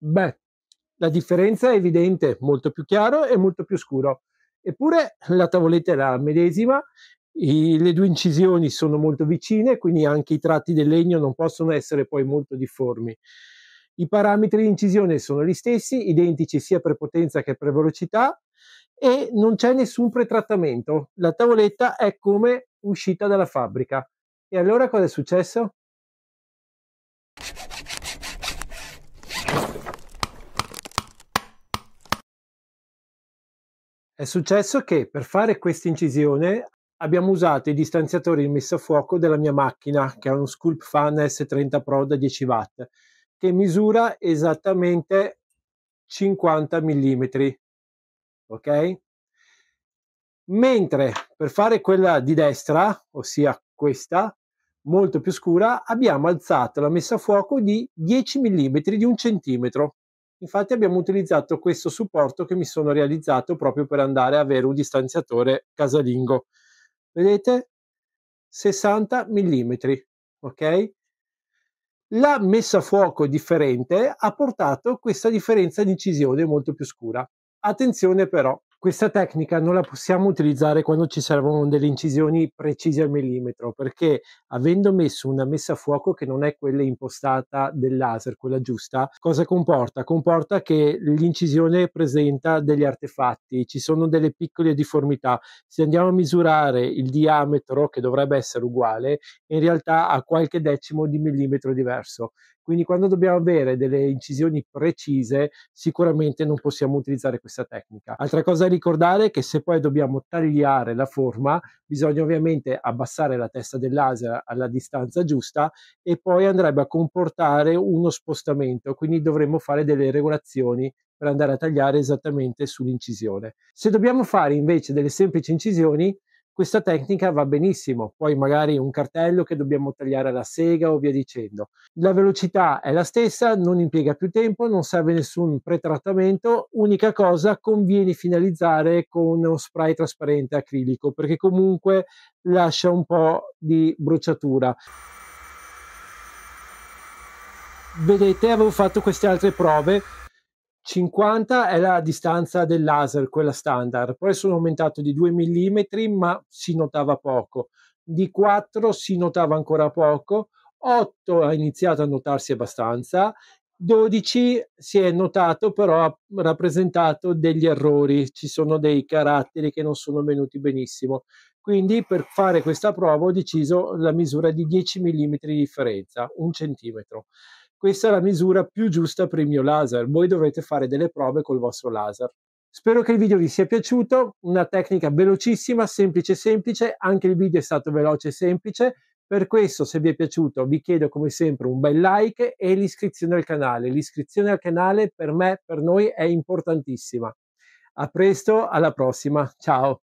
Beh, la differenza è evidente, molto più chiaro e molto più scuro. Eppure la tavoletta è la medesima, i, le due incisioni sono molto vicine, quindi anche i tratti del legno non possono essere poi molto difformi. I parametri di incisione sono gli stessi, identici sia per potenza che per velocità e non c'è nessun pretrattamento. La tavoletta è come uscita dalla fabbrica. E allora cosa è successo? È successo che per fare questa incisione abbiamo usato i distanziatori di messa a fuoco della mia macchina, che è uno Sculpt Fan S30 Pro da 10 watt, che misura esattamente 50 mm. Ok? Mentre per fare quella di destra, ossia questa, molto più scura, abbiamo alzato la messa a fuoco di 10 mm di un centimetro. Infatti abbiamo utilizzato questo supporto che mi sono realizzato proprio per andare a avere un distanziatore casalingo. Vedete? 60 mm, ok? La messa a fuoco differente ha portato questa differenza di incisione molto più scura. Attenzione però, questa tecnica non la possiamo utilizzare quando ci servono delle incisioni precise al millimetro, perché avendo messo una messa a fuoco che non è quella impostata del laser, quella giusta, cosa comporta? Comporta che l'incisione presenta degli artefatti, ci sono delle piccole difformità. Se andiamo a misurare il diametro, che dovrebbe essere uguale, in realtà ha qualche decimo di millimetro diverso. Quindi quando dobbiamo avere delle incisioni precise, sicuramente non possiamo utilizzare questa tecnica. Altra cosa da ricordare è che se poi dobbiamo tagliare la forma, bisogna ovviamente abbassare la testa del laser alla distanza giusta e poi andrebbe a comportare uno spostamento, quindi dovremmo fare delle regolazioni per andare a tagliare esattamente sull'incisione. Se dobbiamo fare invece delle semplici incisioni, questa tecnica va benissimo, poi magari un cartello che dobbiamo tagliare alla sega o via dicendo. La velocità è la stessa, non impiega più tempo, non serve nessun pretrattamento, unica cosa conviene finalizzare con uno spray trasparente acrilico perché comunque lascia un po' di bruciatura vedete avevo fatto queste altre prove 50 è la distanza del laser, quella standard, poi sono aumentato di 2 mm, ma si notava poco, di 4 si notava ancora poco, 8 ha iniziato a notarsi abbastanza 12 si è notato però ha rappresentato degli errori, ci sono dei caratteri che non sono venuti benissimo. Quindi per fare questa prova ho deciso la misura di 10 mm di differenza, un centimetro questa è la misura più giusta per il mio laser. Voi dovrete fare delle prove col vostro laser. Spero che il video vi sia piaciuto, una tecnica velocissima, semplice semplice, anche il video è stato veloce e semplice, per questo se vi è piaciuto vi chiedo come sempre un bel like e l'iscrizione al canale, l'iscrizione al canale per me, per noi è importantissima. A presto, alla prossima, ciao!